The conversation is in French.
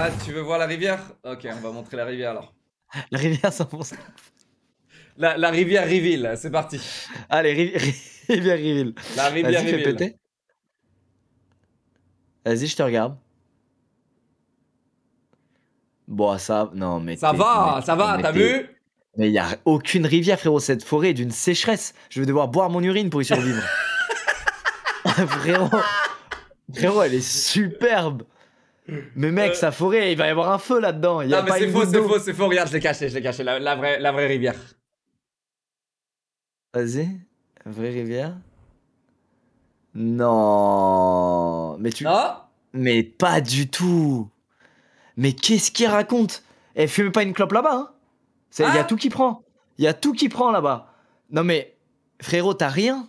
Ah, tu veux voir la rivière Ok, on va montrer la rivière alors. La rivière s'enfonce. La, la rivière Riville, c'est parti. Allez, rivière Riville. La rivière Vas-y, fais péter. Vas-y, je te regarde. Bon, ça, non, mais. Ça va, ça va, t'as vu Mais il n'y a aucune rivière, frérot. Cette forêt est d'une sécheresse. Je vais devoir boire mon urine pour y survivre. frérot, frérot, elle est superbe. Mais mec, euh, sa forêt, il va y avoir un feu là-dedans. Il y non, mais c'est faux, c'est faux, c'est faux. Regarde, je l'ai caché, je l'ai caché. La, vraie, la vraie rivière. Vas-y. Vraie rivière. Non. Mais tu. Ah Mais pas du tout. Mais qu'est-ce qu'il raconte Et eh, fume pas une clope là-bas. hein. Il y a ah. tout qui prend. Il y a tout qui prend là-bas. Non mais, frérot, t'as rien